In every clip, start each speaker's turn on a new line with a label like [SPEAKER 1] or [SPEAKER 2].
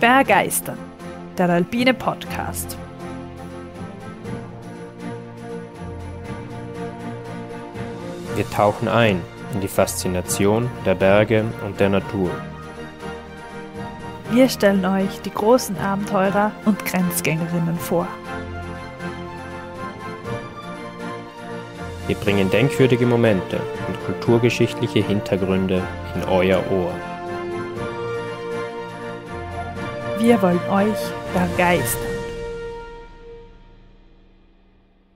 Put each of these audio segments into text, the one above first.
[SPEAKER 1] Vergeistern, der Alpine Podcast.
[SPEAKER 2] Wir tauchen ein in die Faszination der Berge und der
[SPEAKER 1] Natur. Wir stellen euch die großen Abenteurer und Grenzgängerinnen vor.
[SPEAKER 2] Wir bringen denkwürdige Momente und kulturgeschichtliche Hintergründe in euer Ohr.
[SPEAKER 1] Wir wollen euch begeistern.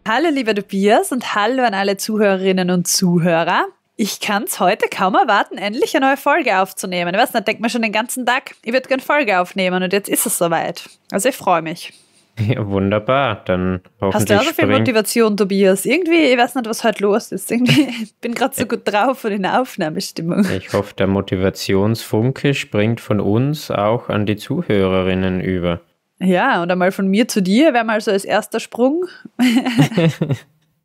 [SPEAKER 1] Hallo lieber Tobias und hallo an alle Zuhörerinnen und Zuhörer. Ich kann es heute kaum erwarten, endlich eine neue Folge aufzunehmen. Ich weiß nicht, denkt man schon den ganzen Tag, ich würde gerne Folge aufnehmen und jetzt ist es soweit. Also ich freue mich.
[SPEAKER 2] Ja, wunderbar, dann hoffentlich Hast du auch so viel spring.
[SPEAKER 1] Motivation, Tobias? Irgendwie, ich weiß nicht, was heute los ist. Irgendwie, ich bin gerade so gut drauf und in der Aufnahmestimmung.
[SPEAKER 2] Ich hoffe, der Motivationsfunke springt von uns auch an die Zuhörerinnen über.
[SPEAKER 1] Ja, und einmal von mir zu dir wäre mal so als erster Sprung.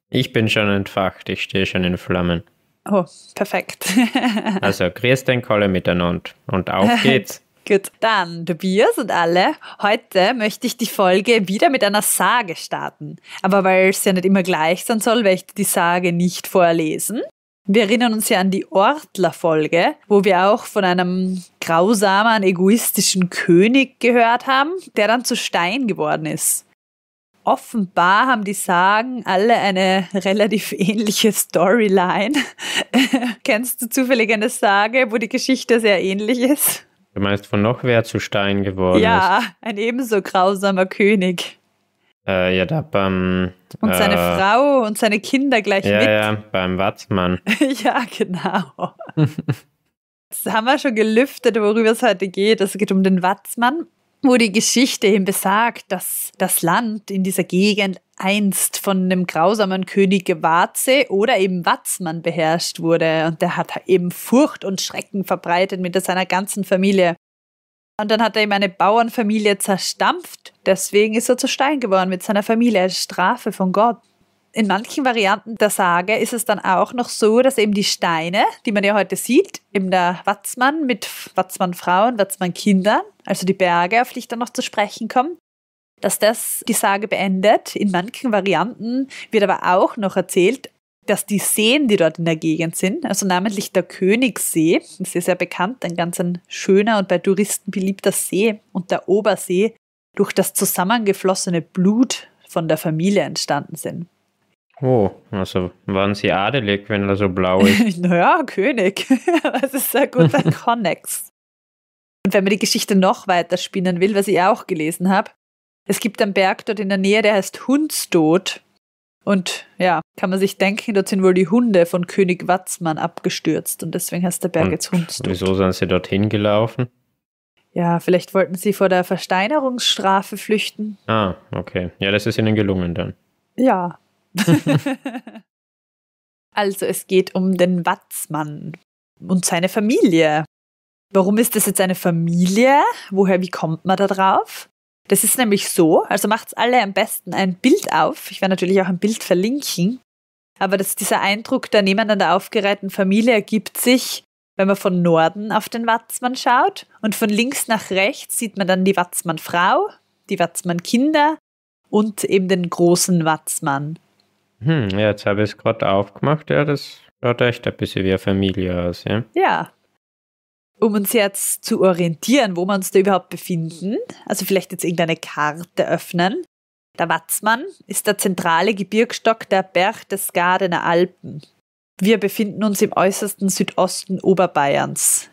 [SPEAKER 2] ich bin schon entfacht, ich stehe schon in Flammen.
[SPEAKER 1] Oh, perfekt. also,
[SPEAKER 2] grüß den Kolle miteinander und auf geht's.
[SPEAKER 1] Gut, dann Tobias und alle. Heute möchte ich die Folge wieder mit einer Sage starten. Aber weil es ja nicht immer gleich sein soll, werde ich die Sage nicht vorlesen. Wir erinnern uns ja an die Ortler-Folge, wo wir auch von einem grausamen, egoistischen König gehört haben, der dann zu Stein geworden ist. Offenbar haben die Sagen alle eine relativ ähnliche Storyline. Kennst du zufällig eine Sage, wo die Geschichte sehr ähnlich ist?
[SPEAKER 2] Du meinst von noch wer zu Stein geworden ja, ist? Ja,
[SPEAKER 1] ein ebenso grausamer König.
[SPEAKER 2] Äh, ja, da beim. Und seine äh,
[SPEAKER 1] Frau und seine Kinder gleich ja, mit. Ja,
[SPEAKER 2] beim Watzmann. ja, genau.
[SPEAKER 1] das haben wir schon gelüftet, worüber es heute geht. Es geht um den Watzmann wo die Geschichte eben besagt, dass das Land in dieser Gegend einst von dem grausamen König Watze oder eben Watzmann beherrscht wurde. Und der hat eben Furcht und Schrecken verbreitet mit seiner ganzen Familie. Und dann hat er eben eine Bauernfamilie zerstampft. Deswegen ist er zu Stein geworden mit seiner Familie als Strafe von Gott in manchen Varianten der Sage ist es dann auch noch so, dass eben die Steine, die man ja heute sieht, eben der Watzmann mit Watzmann-Frauen, Watzmann-Kindern, also die Berge, auf die ich dann noch zu sprechen komme, dass das die Sage beendet. In manchen Varianten wird aber auch noch erzählt, dass die Seen, die dort in der Gegend sind, also namentlich der Königssee, das ist ja bekannt, ein ganz ein schöner und bei Touristen beliebter See und der Obersee, durch das zusammengeflossene Blut von der Familie entstanden sind.
[SPEAKER 2] Oh, also waren sie adelig, wenn er so blau ist?
[SPEAKER 1] naja, König. das ist ein guter Connex. Und wenn man die Geschichte noch weiter spinnen will, was ich auch gelesen habe, es gibt einen Berg dort in der Nähe, der heißt Hundstod. Und ja, kann man sich denken, dort sind wohl die Hunde von König Watzmann abgestürzt und deswegen heißt der Berg und jetzt Hundstod.
[SPEAKER 2] Wieso sind sie dorthin gelaufen?
[SPEAKER 1] Ja, vielleicht wollten sie vor der Versteinerungsstrafe flüchten.
[SPEAKER 2] Ah, okay. Ja, das ist ihnen gelungen dann.
[SPEAKER 1] Ja, also es geht um den Watzmann und seine Familie. Warum ist das jetzt eine Familie? Woher, wie kommt man da drauf? Das ist nämlich so, also macht's alle am besten ein Bild auf. Ich werde natürlich auch ein Bild verlinken. Aber das, dieser Eindruck der nebeneinander aufgereihten Familie ergibt sich, wenn man von Norden auf den Watzmann schaut. Und von links nach rechts sieht man dann die Watzmann-Frau, die Watzmann-Kinder und eben den großen Watzmann.
[SPEAKER 2] Hm, jetzt habe ich es gerade aufgemacht. Ja, das schaut echt ein bisschen wie eine Familie aus, ja.
[SPEAKER 1] Ja. Um uns jetzt zu orientieren, wo wir uns da überhaupt befinden, also vielleicht jetzt irgendeine Karte öffnen. Der Watzmann ist der zentrale Gebirgsstock der Berchtesgadener Alpen. Wir befinden uns im äußersten Südosten Oberbayerns,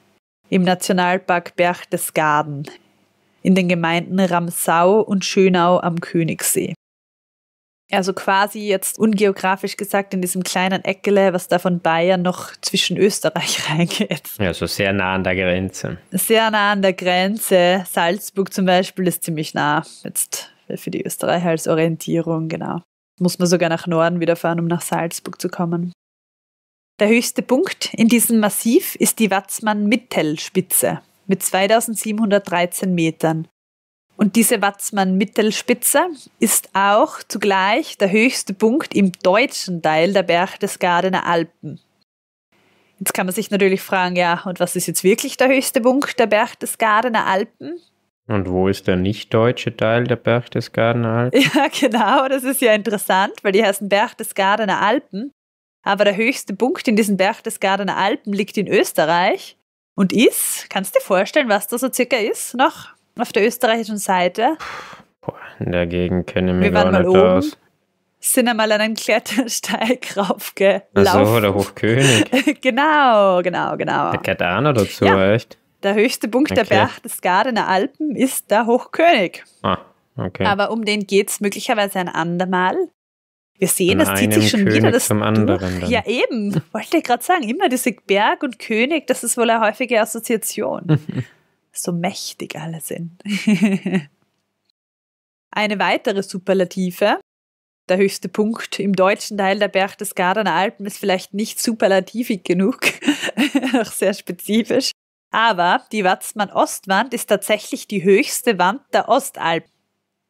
[SPEAKER 1] im Nationalpark Berchtesgaden, in den Gemeinden Ramsau und Schönau am Königssee. Also quasi jetzt ungeografisch gesagt in diesem kleinen Eckele, was da von Bayern noch zwischen Österreich reingeht.
[SPEAKER 2] Ja, so sehr nah an der Grenze.
[SPEAKER 1] Sehr nah an der Grenze. Salzburg zum Beispiel ist ziemlich nah. Jetzt für die Österreicher als Orientierung, genau. Muss man sogar nach Norden wieder fahren, um nach Salzburg zu kommen. Der höchste Punkt in diesem Massiv ist die Watzmann-Mittelspitze mit 2713 Metern. Und diese Watzmann-Mittelspitze ist auch zugleich der höchste Punkt im deutschen Teil der Berchtesgadener Alpen. Jetzt kann man sich natürlich fragen, ja, und was ist jetzt wirklich der höchste Punkt der Berchtesgadener Alpen?
[SPEAKER 2] Und wo ist der nicht-deutsche Teil der Berchtesgadener
[SPEAKER 1] Alpen? Ja, genau, das ist ja interessant, weil die heißen Berchtesgadener Alpen. Aber der höchste Punkt in diesen Berchtesgadener Alpen liegt in Österreich und ist, kannst du dir vorstellen, was da so circa ist noch? auf der österreichischen Seite. Boah,
[SPEAKER 2] in der Gegend kenne ich mich wir gar nicht oben, aus.
[SPEAKER 1] Sind einmal an einem Klettersteig raufgelaufen. Ach so,
[SPEAKER 2] der Hochkönig.
[SPEAKER 1] genau, genau, genau. Der
[SPEAKER 2] gehört auch noch dazu, ja. echt?
[SPEAKER 1] Der höchste Punkt okay. der Berchtesgadener Alpen ist der Hochkönig.
[SPEAKER 2] Ah, okay. Aber
[SPEAKER 1] um den geht es möglicherweise ein andermal. Wir sehen, An das zieht sich schon König wieder das zum anderen Ja, eben. Wollte ich gerade sagen, immer diese Berg und König, das ist wohl eine häufige Assoziation. so mächtig alle sind. Eine weitere Superlative, der höchste Punkt im deutschen Teil der Berchtesgadener Alpen ist vielleicht nicht superlativig genug, auch sehr spezifisch. Aber die Watzmann-Ostwand ist tatsächlich die höchste Wand der Ostalpen.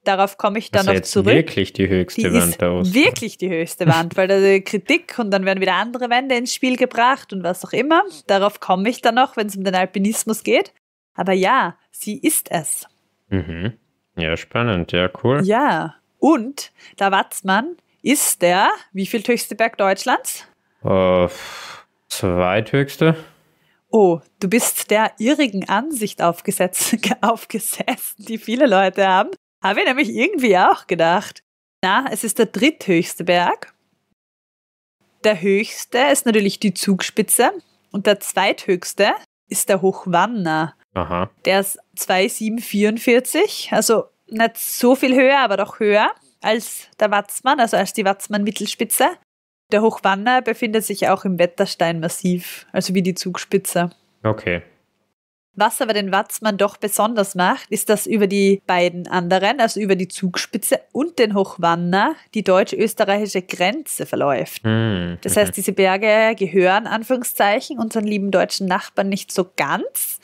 [SPEAKER 1] Darauf komme ich dann also noch zurück. Wirklich
[SPEAKER 2] die höchste die Wand der Ostwand.
[SPEAKER 1] Wirklich die höchste Wand, weil da Kritik und dann werden wieder andere Wände ins Spiel gebracht und was auch immer. Darauf komme ich dann noch, wenn es um den Alpinismus geht. Aber ja, sie ist es.
[SPEAKER 2] Mhm. Ja, spannend, ja, cool.
[SPEAKER 1] Ja, und der Watzmann ist der, wie viel höchste Berg Deutschlands?
[SPEAKER 2] Uh, zweithöchste.
[SPEAKER 1] Oh, du bist der irrigen Ansicht aufgesessen, die viele Leute haben. Habe ich nämlich irgendwie auch gedacht. Na, es ist der dritthöchste Berg. Der höchste ist natürlich die Zugspitze und der zweithöchste ist der Hochwanner. Aha. Der ist 2,744, also nicht so viel höher, aber doch höher als der Watzmann, also als die Watzmann-Mittelspitze. Der Hochwanner befindet sich auch im Wettersteinmassiv, also wie die Zugspitze. Okay. Was aber den Watzmann doch besonders macht, ist, dass über die beiden anderen, also über die Zugspitze und den Hochwanner, die deutsch-österreichische Grenze verläuft.
[SPEAKER 2] Hm, das mhm. heißt, diese
[SPEAKER 1] Berge gehören, Anführungszeichen, unseren lieben deutschen Nachbarn nicht so ganz,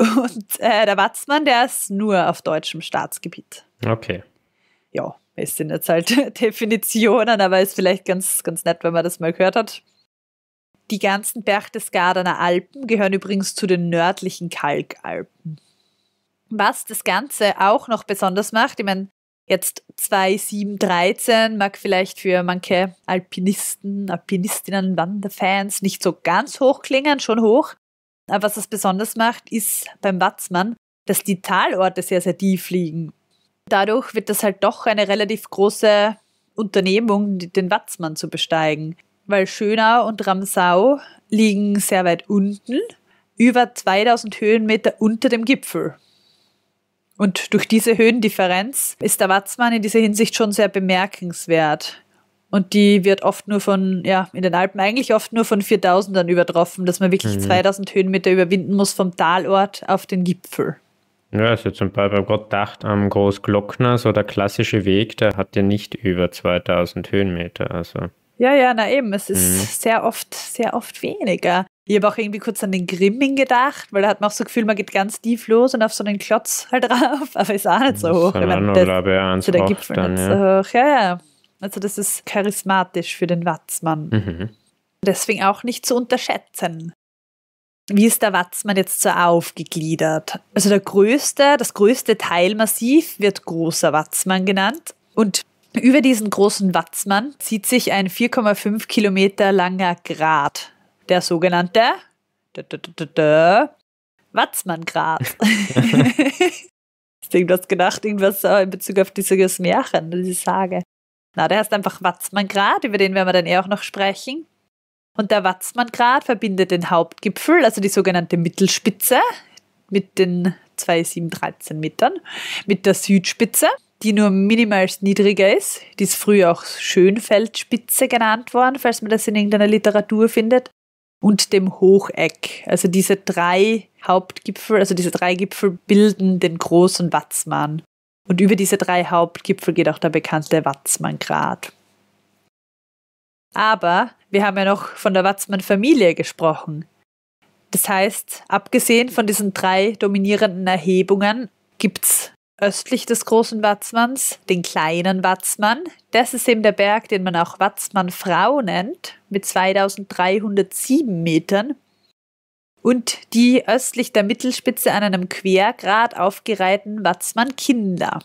[SPEAKER 1] und äh, der Watzmann, der ist nur auf deutschem Staatsgebiet. Okay. Ja, es sind jetzt halt Definitionen, aber ist vielleicht ganz, ganz nett, wenn man das mal gehört hat. Die ganzen Berchtesgadener Alpen gehören übrigens zu den nördlichen Kalkalpen. Was das Ganze auch noch besonders macht, ich meine, jetzt 2713 mag vielleicht für manche Alpinisten, Alpinistinnen, Wanderfans nicht so ganz hoch klingen, schon hoch, aber Was es besonders macht, ist beim Watzmann, dass die Talorte sehr, sehr tief liegen. Dadurch wird das halt doch eine relativ große Unternehmung, den Watzmann zu besteigen. Weil Schönau und Ramsau liegen sehr weit unten, über 2000 Höhenmeter unter dem Gipfel. Und durch diese Höhendifferenz ist der Watzmann in dieser Hinsicht schon sehr bemerkenswert. Und die wird oft nur von, ja, in den Alpen eigentlich oft nur von 4000ern übertroffen, dass man wirklich mhm. 2000 Höhenmeter überwinden muss vom Talort auf den Gipfel.
[SPEAKER 2] Ja, also zum Beispiel gerade dacht am Großglockner, so der klassische Weg, der hat ja nicht über 2000 Höhenmeter. Also.
[SPEAKER 1] Ja, ja, na eben, es ist mhm. sehr oft, sehr oft weniger. Ich habe auch irgendwie kurz an den Grimming gedacht, weil da hat man auch so Gefühl, man geht ganz tief los und auf so einen Klotz halt drauf, aber ist auch nicht so hoch. Ich meine, das,
[SPEAKER 2] glaube ich, zu der Gipfel dann, nicht so hoch.
[SPEAKER 1] Ja, ja. Also das ist charismatisch für den Watzmann. Mhm. Deswegen auch nicht zu unterschätzen. Wie ist der Watzmann jetzt so aufgegliedert? Also der größte, das größte Teilmassiv wird großer Watzmann genannt und über diesen großen Watzmann zieht sich ein 4,5 Kilometer langer Grat, der sogenannte Watzmann-Grat. Hast du irgendwas gedacht, irgendwas äh, in Bezug auf dieses Märchen, diese Sage? Na, der heißt einfach Watzmanngrad, über den werden wir dann eh auch noch sprechen. Und der Watzmanngrad verbindet den Hauptgipfel, also die sogenannte Mittelspitze, mit den 2713 Metern, mit der Südspitze, die nur minimal niedriger ist. Die ist früher auch Schönfeldspitze genannt worden, falls man das in irgendeiner Literatur findet. Und dem Hocheck. Also diese drei Hauptgipfel, also diese drei Gipfel bilden den großen Watzmann. Und über diese drei Hauptgipfel geht auch der bekannte Watzmann-Grat. Aber wir haben ja noch von der Watzmann-Familie gesprochen. Das heißt, abgesehen von diesen drei dominierenden Erhebungen gibt es östlich des großen Watzmanns den kleinen Watzmann. Das ist eben der Berg, den man auch Watzmann-Frau nennt, mit 2307 Metern und die östlich der Mittelspitze an einem Quergrat aufgereihten Watzmann-Kinder.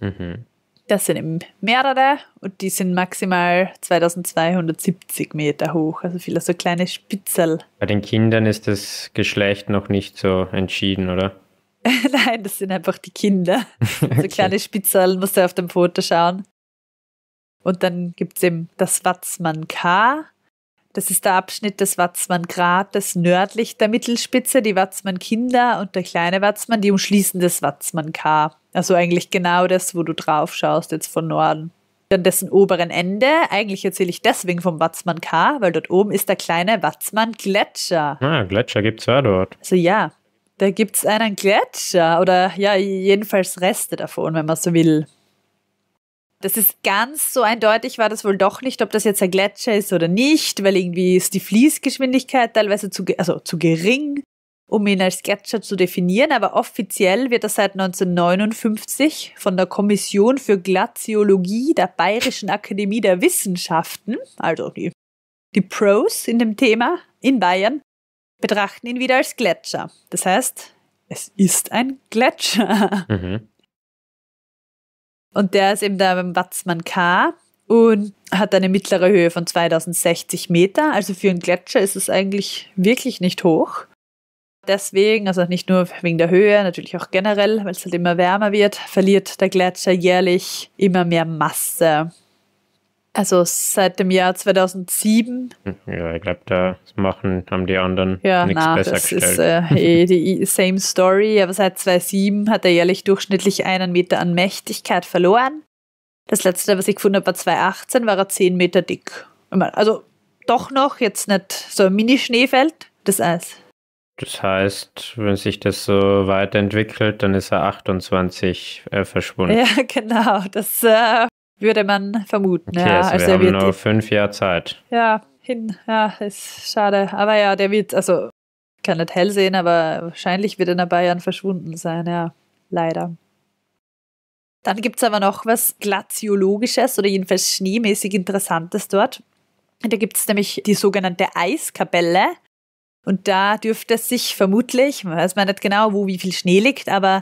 [SPEAKER 1] Mhm. Das sind eben mehrere und die sind maximal 2270 Meter hoch, also viele so kleine Spitzel.
[SPEAKER 2] Bei den Kindern ist das Geschlecht noch nicht so entschieden,
[SPEAKER 1] oder? Nein, das sind einfach die Kinder. okay. So kleine Spitzel, musst du auf dem Foto schauen. Und dann gibt es eben das Watzmann K, das ist der Abschnitt des Watzmann-Grates nördlich der Mittelspitze, die Watzmann-Kinder und der kleine Watzmann, die umschließen das Watzmann-K. Also eigentlich genau das, wo du drauf schaust, jetzt von Norden. Dann dessen oberen Ende, eigentlich erzähle ich deswegen vom Watzmann-K, weil dort oben ist der kleine Watzmann-Gletscher.
[SPEAKER 2] Ah, Gletscher gibt es ja dort.
[SPEAKER 1] Also ja, da gibt es einen Gletscher oder ja, jedenfalls Reste davon, wenn man so will. Das ist ganz so eindeutig, war das wohl doch nicht, ob das jetzt ein Gletscher ist oder nicht, weil irgendwie ist die Fließgeschwindigkeit teilweise zu, also zu gering, um ihn als Gletscher zu definieren. Aber offiziell wird er seit 1959 von der Kommission für Glaziologie der Bayerischen Akademie der Wissenschaften, also die, die Pros in dem Thema in Bayern, betrachten ihn wieder als Gletscher. Das heißt, es ist ein Gletscher. Mhm. Und der ist eben da beim Watzmann K und hat eine mittlere Höhe von 2060 Meter. Also für einen Gletscher ist es eigentlich wirklich nicht hoch. Deswegen, also nicht nur wegen der Höhe, natürlich auch generell, weil es halt immer wärmer wird, verliert der Gletscher jährlich immer mehr Masse. Also seit dem Jahr 2007.
[SPEAKER 2] Ja, ich glaube, da machen, haben die anderen ja, nichts na, besser das gestellt. ist äh,
[SPEAKER 1] eh die same story, aber seit 2007 hat er jährlich durchschnittlich einen Meter an Mächtigkeit verloren. Das letzte, was ich gefunden habe, war 2018, war er 10 Meter dick. Also doch noch, jetzt nicht so ein Mini-Schneefeld, das Eis.
[SPEAKER 2] Das heißt, wenn sich das so weiterentwickelt, dann ist er 28 äh, verschwunden. Ja,
[SPEAKER 1] genau. Das äh, würde man vermuten. Okay, ja. also, also wir haben nur
[SPEAKER 2] fünf Jahre Zeit.
[SPEAKER 1] Ja, hin, ja, ist schade. Aber ja, der wird, also kann nicht hell sehen, aber wahrscheinlich wird er in ein paar Jahren verschwunden sein, ja, leider. Dann gibt es aber noch was Glaziologisches oder jedenfalls schneemäßig Interessantes dort. Da gibt es nämlich die sogenannte Eiskapelle. Und da dürfte es sich vermutlich, weiß man nicht genau, wo wie viel Schnee liegt, aber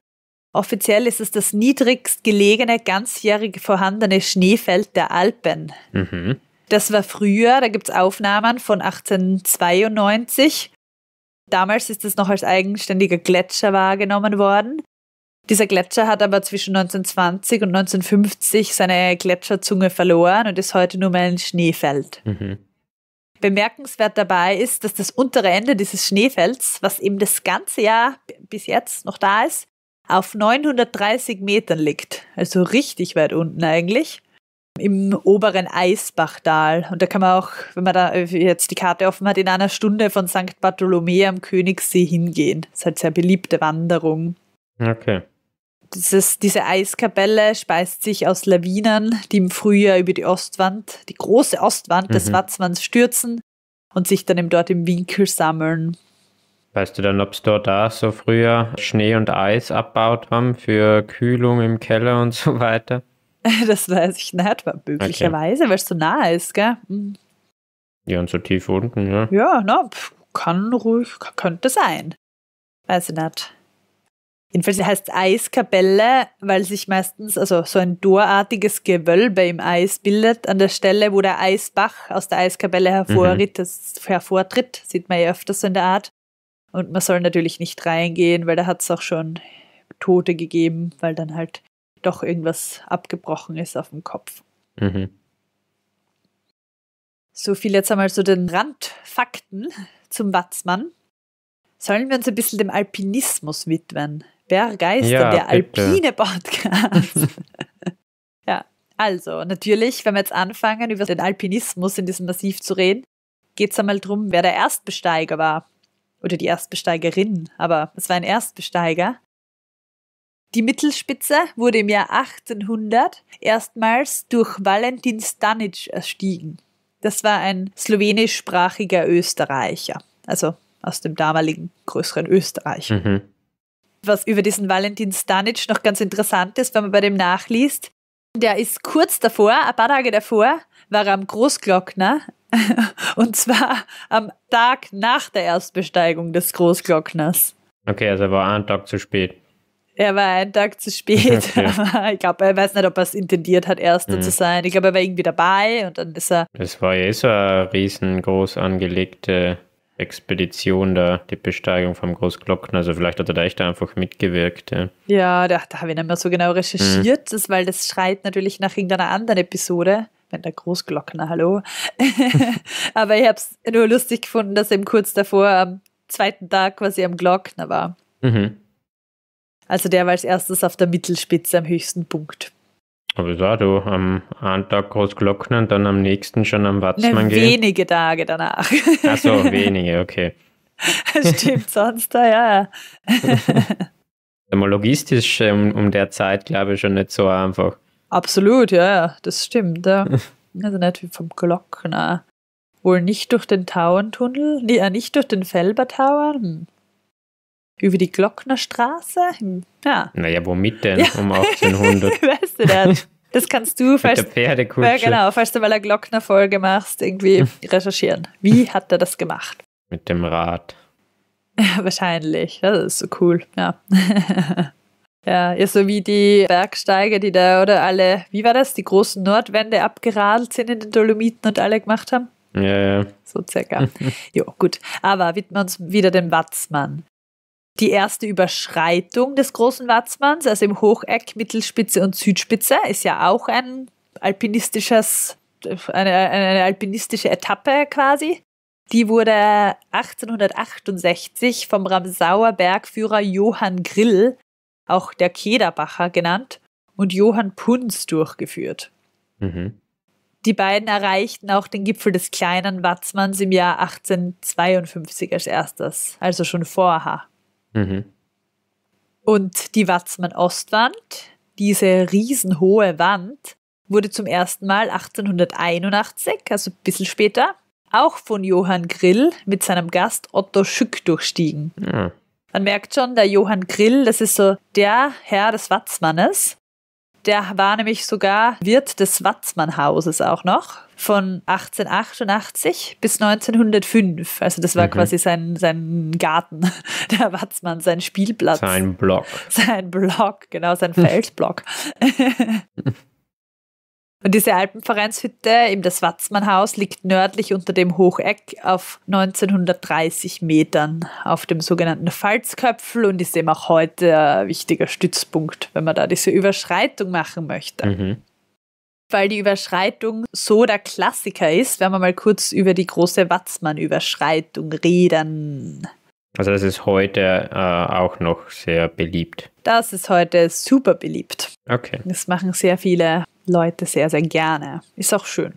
[SPEAKER 1] Offiziell ist es das niedrigst gelegene ganzjährig vorhandene Schneefeld der Alpen. Mhm. Das war früher, da gibt es Aufnahmen von 1892. Damals ist es noch als eigenständiger Gletscher wahrgenommen worden. Dieser Gletscher hat aber zwischen 1920 und 1950 seine Gletscherzunge verloren und ist heute nur mehr ein Schneefeld. Mhm. Bemerkenswert dabei ist, dass das untere Ende dieses Schneefelds, was eben das ganze Jahr bis jetzt noch da ist, auf 930 Metern liegt. Also richtig weit unten eigentlich. Im oberen Eisbachtal. Und da kann man auch, wenn man da jetzt die Karte offen hat, in einer Stunde von St. Bartholomä am Königssee hingehen. Das ist halt sehr beliebte Wanderung. Okay. Dieses, diese Eiskapelle speist sich aus Lawinen, die im Frühjahr über die Ostwand, die große Ostwand mhm. des Watzmanns stürzen und sich dann eben dort im Winkel sammeln.
[SPEAKER 2] Weißt du dann, ob es dort da so früher Schnee und Eis abbaut haben für Kühlung im Keller und so weiter?
[SPEAKER 1] Das weiß ich nicht, aber möglicherweise, okay. weil es so nah ist, gell? Mhm.
[SPEAKER 2] Ja, und so tief unten, ja.
[SPEAKER 1] Ja, na, kann ruhig, könnte sein. Weiß ich nicht. Jedenfalls heißt es Eiskapelle, weil sich meistens also so ein dorartiges Gewölbe im Eis bildet. An der Stelle, wo der Eisbach aus der Eiskapelle hervorritt, mhm. hervortritt, sieht man ja öfters so in der Art. Und man soll natürlich nicht reingehen, weil da hat es auch schon Tote gegeben, weil dann halt doch irgendwas abgebrochen ist auf dem Kopf. Mhm. So viel jetzt einmal zu den Randfakten zum Watzmann. Sollen wir uns ein bisschen dem Alpinismus widmen? Berggeister, ja, der alpine Podcast. ja, also natürlich, wenn wir jetzt anfangen, über den Alpinismus in diesem Massiv zu reden, geht es einmal darum, wer der Erstbesteiger war oder die Erstbesteigerin, aber es war ein Erstbesteiger. Die Mittelspitze wurde im Jahr 1800 erstmals durch Valentin Stanic erstiegen. Das war ein slowenischsprachiger Österreicher, also aus dem damaligen größeren Österreich. Mhm. Was über diesen Valentin Stanic noch ganz interessant ist, wenn man bei dem nachliest, der ist kurz davor, ein paar Tage davor, war er am Großglockner und zwar am Tag nach der Erstbesteigung des Großglockners.
[SPEAKER 2] Okay, also er war einen Tag zu spät.
[SPEAKER 1] Er war einen Tag zu spät. Okay. ich glaube, er weiß nicht, ob er es intendiert hat, Erster mhm. zu sein. Ich glaube, er war irgendwie dabei und dann ist er.
[SPEAKER 2] Das war ja eh so eine riesengroß angelegte Expedition da, die Besteigung vom Großglockner. Also vielleicht hat er da echt einfach mitgewirkt. Ja,
[SPEAKER 1] ja da, da habe ich nicht mehr so genau recherchiert, mhm. das, weil das schreit natürlich nach irgendeiner anderen Episode wenn der Großglockner, hallo. Aber ich habe es nur lustig gefunden, dass eben kurz davor am zweiten Tag quasi am Glockner war. Mhm. Also der war als erstes auf der Mittelspitze am höchsten Punkt.
[SPEAKER 2] Aber ja, du, am einen Tag Großglockner und dann am nächsten schon am Watzmann gehen?
[SPEAKER 1] Wenige Tage danach. Ach so,
[SPEAKER 2] wenige, okay.
[SPEAKER 1] Stimmt, sonst da, ah, ja.
[SPEAKER 2] Logistisch um, ähm, um der Zeit, glaube ich, schon nicht so einfach.
[SPEAKER 1] Absolut, ja, ja, das stimmt. Ja. Also nicht wie vom Glockner. Wohl nicht durch den Tauerntunnel, nee, äh, nicht durch den Felber Tower? hm. über die Glocknerstraße. Hm, ja.
[SPEAKER 2] Naja, womit denn? Ja. Um 1800.
[SPEAKER 1] weißt du das? Das kannst du, falls, Mit
[SPEAKER 2] der Ja, genau,
[SPEAKER 1] falls du mal eine Glockner-Folge machst, irgendwie recherchieren. Wie hat er das gemacht? Mit dem Rad. Wahrscheinlich. Das ist so cool, ja. Ja, ja, so wie die Bergsteiger, die da oder alle, wie war das, die großen Nordwände abgeradelt sind in den Dolomiten und alle gemacht haben. Ja, ja. So circa. ja, gut. Aber widmen wir uns wieder dem Watzmann. Die erste Überschreitung des großen Watzmanns, also im Hocheck, Mittelspitze und Südspitze, ist ja auch ein alpinistisches, eine, eine alpinistische Etappe quasi. Die wurde 1868 vom Ramsauer Bergführer Johann Grill auch der Kederbacher genannt, und Johann Punz durchgeführt. Mhm. Die beiden erreichten auch den Gipfel des kleinen Watzmanns im Jahr 1852 als erstes, also schon vorher. Mhm. Und die Watzmann-Ostwand, diese riesenhohe Wand, wurde zum ersten Mal 1881, also ein bisschen später, auch von Johann Grill mit seinem Gast Otto Schück durchstiegen. Ja. Man merkt schon, der Johann Grill, das ist so der Herr des Watzmannes. Der war nämlich sogar Wirt des Watzmannhauses auch noch von 1888 bis 1905. Also das war mhm. quasi sein, sein Garten, der Watzmann, sein Spielplatz. Sein Block. Sein Block, genau, sein Feldblock. Und diese Alpenvereinshütte im das Watzmannhaus liegt nördlich unter dem Hocheck auf 1930 Metern auf dem sogenannten Falzköpfel und ist eben auch heute ein wichtiger Stützpunkt, wenn man da diese Überschreitung machen möchte. Mhm. Weil die Überschreitung so der Klassiker ist, werden wir mal kurz über die große Watzmann-Überschreitung reden.
[SPEAKER 2] Also das ist heute äh, auch noch sehr beliebt.
[SPEAKER 1] Das ist heute super beliebt. Okay. Das machen sehr viele Leute sehr, sehr gerne. Ist auch schön.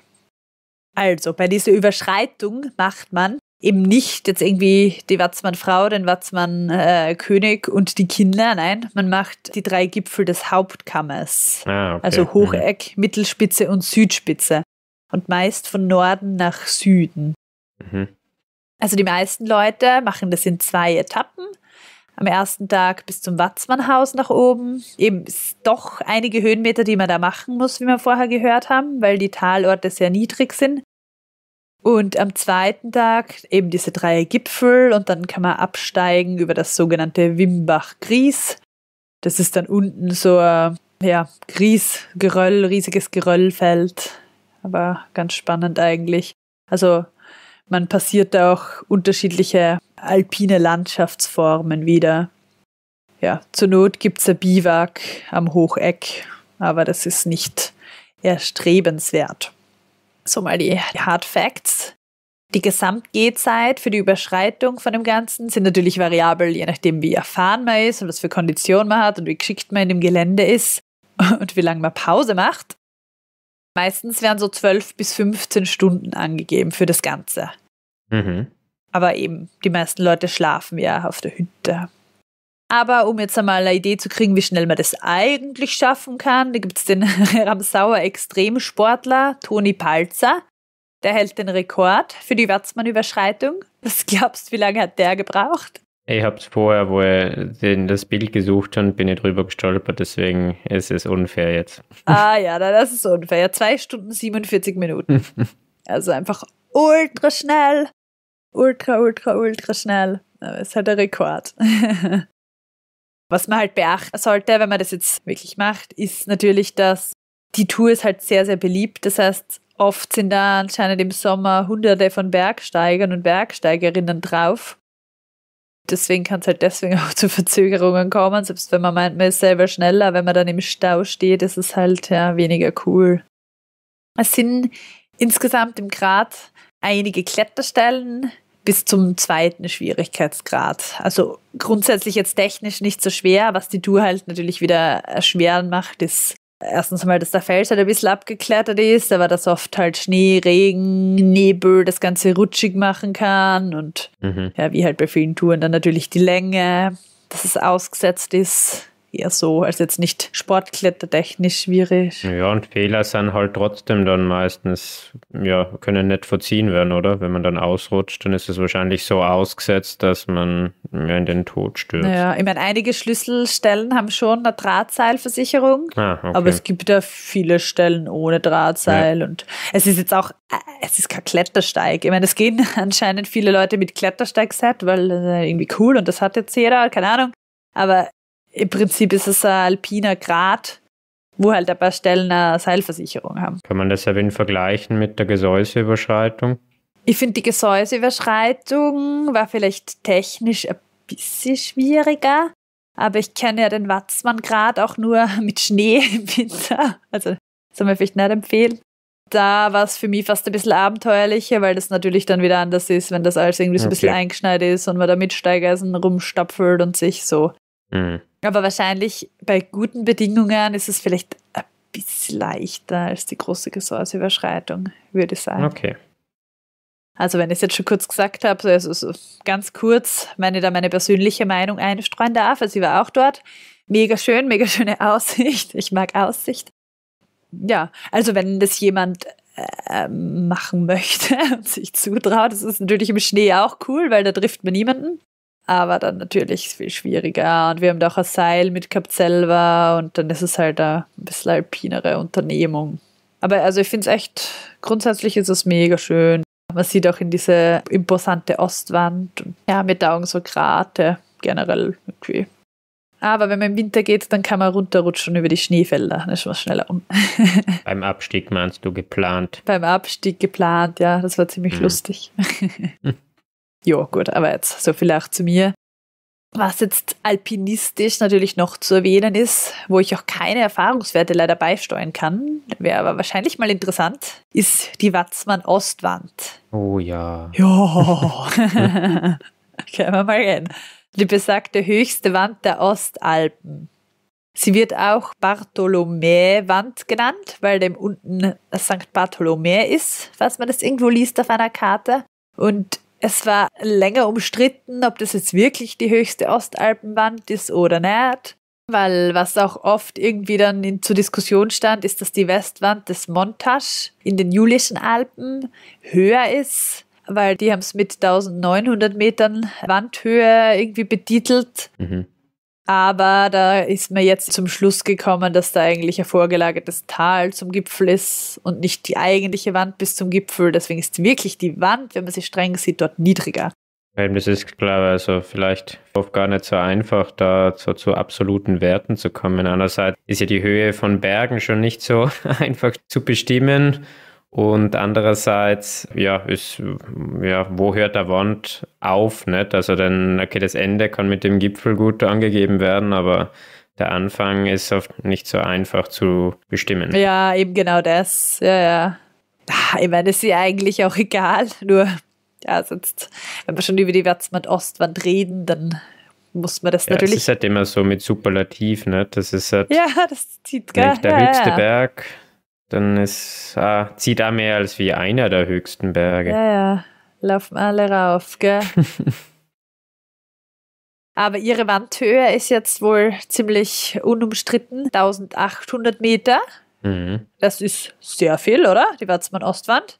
[SPEAKER 1] Also, bei dieser Überschreitung macht man eben nicht jetzt irgendwie die Watzmann-Frau, den Watzmann-König äh, und die Kinder. Nein, man macht die drei Gipfel des Hauptkammers. Ah, okay. Also mhm. Hocheck, mhm. Mittelspitze und Südspitze. Und meist von Norden nach Süden. Mhm. Also die meisten Leute machen das in zwei Etappen am ersten Tag bis zum Watzmannhaus nach oben. Eben ist doch einige Höhenmeter, die man da machen muss, wie wir vorher gehört haben, weil die Talorte sehr niedrig sind. Und am zweiten Tag eben diese drei Gipfel und dann kann man absteigen über das sogenannte Wimbach-Gries. Das ist dann unten so ein ja, Griesgeröll, riesiges Geröllfeld. Aber ganz spannend eigentlich. Also man passiert da auch unterschiedliche alpine Landschaftsformen wieder. Ja, zur Not gibt es ein Biwak am Hocheck, aber das ist nicht erstrebenswert. So mal die Hard Facts. Die Gesamtgehzeit für die Überschreitung von dem Ganzen sind natürlich variabel, je nachdem, wie erfahren man ist und was für Konditionen man hat und wie geschickt man in dem Gelände ist und wie lange man Pause macht. Meistens werden so 12 bis 15 Stunden angegeben für das Ganze. Mhm. Aber eben, die meisten Leute schlafen ja auf der Hütte. Aber um jetzt einmal eine Idee zu kriegen, wie schnell man das eigentlich schaffen kann, da gibt es den Ramsauer Extremsportler Toni Palzer. Der hält den Rekord für die Watzmann-Überschreitung. Was glaubst du, wie lange hat der gebraucht?
[SPEAKER 2] Ich habe es vorher, wo ich das Bild gesucht habe, bin ich drüber gestolpert, deswegen ist es unfair jetzt.
[SPEAKER 1] Ah ja, das ist unfair. Ja, Zwei Stunden 47 Minuten. also einfach ultra schnell ultra, ultra, ultra schnell. Aber es ist halt ein Rekord. Was man halt beachten sollte, wenn man das jetzt wirklich macht, ist natürlich, dass die Tour ist halt sehr, sehr beliebt. Das heißt, oft sind da anscheinend im Sommer hunderte von Bergsteigern und Bergsteigerinnen drauf. Deswegen kann es halt deswegen auch zu Verzögerungen kommen. Selbst wenn man meint, man ist selber schneller, wenn man dann im Stau steht, ist es halt ja, weniger cool. Es sind insgesamt im Grat einige Kletterstellen, bis zum zweiten Schwierigkeitsgrad. Also grundsätzlich jetzt technisch nicht so schwer, was die Tour halt natürlich wieder erschweren macht, ist erstens einmal, dass der Fels halt ein bisschen abgeklettert ist, aber dass oft halt Schnee, Regen, Nebel das Ganze rutschig machen kann und mhm. ja, wie halt bei vielen Touren dann natürlich die Länge, dass es ausgesetzt ist eher so, als jetzt nicht sportklettertechnisch schwierig.
[SPEAKER 2] Ja, und Fehler sind halt trotzdem dann meistens, ja, können nicht verziehen werden, oder? Wenn man dann ausrutscht, dann ist es wahrscheinlich so ausgesetzt, dass man ja, in den Tod stürzt.
[SPEAKER 1] Ja, ich meine, einige Schlüsselstellen haben schon eine Drahtseilversicherung, ah, okay. aber es gibt ja viele Stellen ohne Drahtseil ja. und es ist jetzt auch, es ist kein Klettersteig. Ich meine, es gehen anscheinend viele Leute mit Klettersteig-Set, weil das ist irgendwie cool und das hat jetzt jeder, keine Ahnung. Aber im Prinzip ist es ein alpiner Grat, wo halt ein paar Stellen eine Seilversicherung haben.
[SPEAKER 2] Kann man das ja eben vergleichen mit der Gesäuseüberschreitung?
[SPEAKER 1] Ich finde, die Gesäuseüberschreitung war vielleicht technisch ein bisschen schwieriger, aber ich kenne ja den Watzmann-Grad auch nur mit Schnee im Winter. Also, das soll man vielleicht nicht empfehlen. Da war es für mich fast ein bisschen abenteuerlicher, weil das natürlich dann wieder anders ist, wenn das alles irgendwie so ein okay. bisschen eingeschneit ist und man da mit Steigeisen rumstapfelt und sich so. Mhm. Aber wahrscheinlich bei guten Bedingungen ist es vielleicht ein bisschen leichter als die große Gesäuseüberschreitung, würde ich sagen. Okay. Also wenn ich es jetzt schon kurz gesagt habe, also so ganz kurz, wenn ich da meine persönliche Meinung einstreuen darf, also ich war auch dort, mega schön, mega schöne Aussicht, ich mag Aussicht. Ja, also wenn das jemand ähm, machen möchte und sich zutraut, das ist natürlich im Schnee auch cool, weil da trifft man niemanden aber dann natürlich viel schwieriger. Und wir haben da auch ein Seil mit gehabt selber und dann ist es halt ein bisschen alpinere Unternehmung. Aber also ich finde es echt, grundsätzlich ist es mega schön. Man sieht auch in diese imposante Ostwand. Ja, mit taugen so Grate generell irgendwie. Aber wenn man im Winter geht, dann kann man runterrutschen über die Schneefelder. Dann ist man schneller um.
[SPEAKER 2] Beim Abstieg meinst du geplant?
[SPEAKER 1] Beim Abstieg geplant, ja. Das war ziemlich mhm. lustig. Ja, gut, aber jetzt so viel auch zu mir. Was jetzt alpinistisch natürlich noch zu erwähnen ist, wo ich auch keine Erfahrungswerte leider beisteuern kann, wäre aber wahrscheinlich mal interessant, ist die Watzmann-Ostwand. Oh ja. Ja. Gehen wir mal rein. Die besagte höchste Wand der Ostalpen. Sie wird auch Bartholomä-Wand genannt, weil dem unten St. Bartholomä ist, falls man das irgendwo liest auf einer Karte. Und es war länger umstritten, ob das jetzt wirklich die höchste Ostalpenwand ist oder nicht. Weil was auch oft irgendwie dann in, zur Diskussion stand, ist, dass die Westwand des Montage in den Julischen Alpen höher ist, weil die haben es mit 1900 Metern Wandhöhe irgendwie betitelt. Mhm. Aber da ist man jetzt zum Schluss gekommen, dass da eigentlich ein vorgelagertes Tal zum Gipfel ist und nicht die eigentliche Wand bis zum Gipfel. Deswegen ist wirklich die Wand, wenn man sie streng sieht, dort niedriger.
[SPEAKER 2] Eben, das ist klar, also vielleicht oft gar nicht so einfach, da zu, zu, absoluten Werten zu kommen. Andererseits ist ja die Höhe von Bergen schon nicht so einfach zu bestimmen. Und andererseits, ja, ist, ja, wo hört der Wand auf, nicht? Also dann, okay, das Ende kann mit dem Gipfel gut angegeben werden, aber der Anfang ist oft nicht so einfach zu bestimmen.
[SPEAKER 1] Ja, eben genau das. Ja, ja. Ah, ich meine, es ist ja eigentlich auch egal, nur, ja, sonst, wenn wir schon über die Wärtsmann-Ostwand reden, dann muss man das ja, natürlich. Das ist
[SPEAKER 2] halt immer so mit Superlativ, ne? Das ist halt
[SPEAKER 1] ja, das zieht gar, nicht der ja, höchste ja.
[SPEAKER 2] Berg, dann ist, ah, zieht er mehr als wie einer der höchsten Berge. Ja,
[SPEAKER 1] ja, laufen alle rauf, gell? Aber ihre Wandhöhe ist jetzt wohl ziemlich unumstritten, 1800 Meter. Mhm. Das ist sehr viel, oder? Die Watzmann-Ostwand.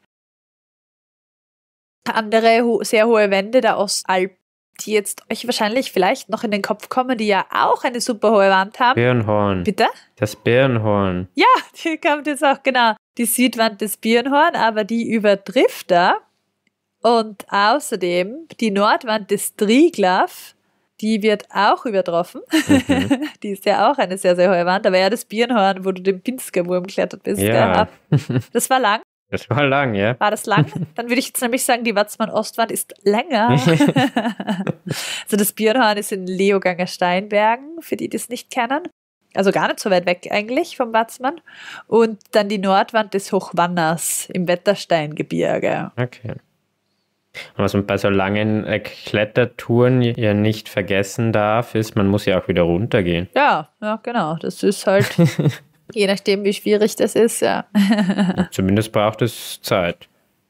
[SPEAKER 1] Andere ho sehr hohe Wände der Ostalpen die jetzt euch wahrscheinlich vielleicht noch in den Kopf kommen, die ja auch eine super hohe Wand haben.
[SPEAKER 2] Birnhorn. Bitte? Das Birnhorn.
[SPEAKER 1] Ja, die kommt jetzt auch, genau. Die Südwand des Birnhorn, aber die übertrifft er. Und außerdem die Nordwand des Triglav, die wird auch übertroffen. Mhm. die ist ja auch eine sehr, sehr hohe Wand. Aber ja, das Birnhorn, wo du den Pinzgerwurm geklettert bist. Ja. Ab, das war lang.
[SPEAKER 2] Das war lang, ja.
[SPEAKER 1] War das lang? Dann würde ich jetzt nämlich sagen, die Watzmann-Ostwand ist länger. also das Björnhorn ist in Leoganger Steinbergen, für die, die es nicht kennen. Also gar nicht so weit weg eigentlich vom Watzmann. Und dann die Nordwand des Hochwanners im Wettersteingebirge.
[SPEAKER 2] Okay. Und was man bei so langen äh, Klettertouren ja nicht vergessen darf, ist, man muss ja auch wieder runtergehen.
[SPEAKER 1] Ja, ja, genau. Das ist halt Je nachdem, wie schwierig das ist, ja.
[SPEAKER 2] Zumindest braucht es Zeit.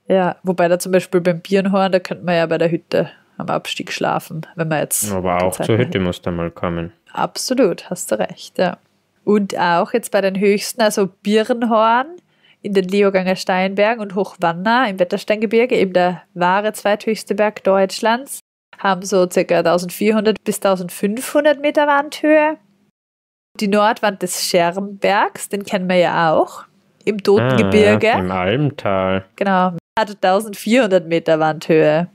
[SPEAKER 1] Ja, wobei da zum Beispiel beim Birnhorn, da könnte man ja bei der Hütte am Abstieg schlafen, wenn man jetzt. Aber auch zur Hütte
[SPEAKER 2] muss da mal kommen.
[SPEAKER 1] Absolut, hast du recht, ja. Und auch jetzt bei den höchsten, also Birnhorn in den Leoganger Steinbergen und Hochwanna im Wettersteingebirge, eben der wahre zweithöchste Berg Deutschlands, haben so ca. 1400 bis 1500 Meter Wandhöhe die Nordwand des Schermbergs, den kennen wir ja auch, im Totengebirge. Ah, Im
[SPEAKER 2] Almtal.
[SPEAKER 1] Genau, Hat 1400 Meter Wandhöhe.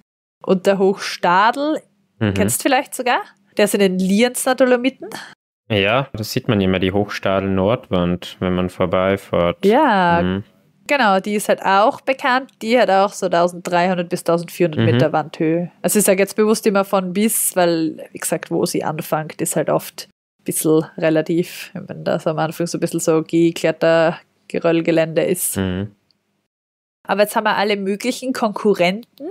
[SPEAKER 1] Und der Hochstadel, mhm. kennst du vielleicht sogar? Der ist in den Lienzner Dolomiten.
[SPEAKER 2] Ja, da sieht man immer, die Hochstadel-Nordwand, wenn man vorbeifährt. Ja, mhm.
[SPEAKER 1] genau, die ist halt auch bekannt. Die hat auch so 1300 bis 1400 mhm. Meter Wandhöhe. Also ich sage jetzt bewusst immer von bis, weil, wie gesagt, wo sie anfängt, ist halt oft bisschen relativ, wenn das am Anfang so ein bisschen so geklärter Geröllgelände ist. Mhm. Aber jetzt haben wir alle möglichen Konkurrenten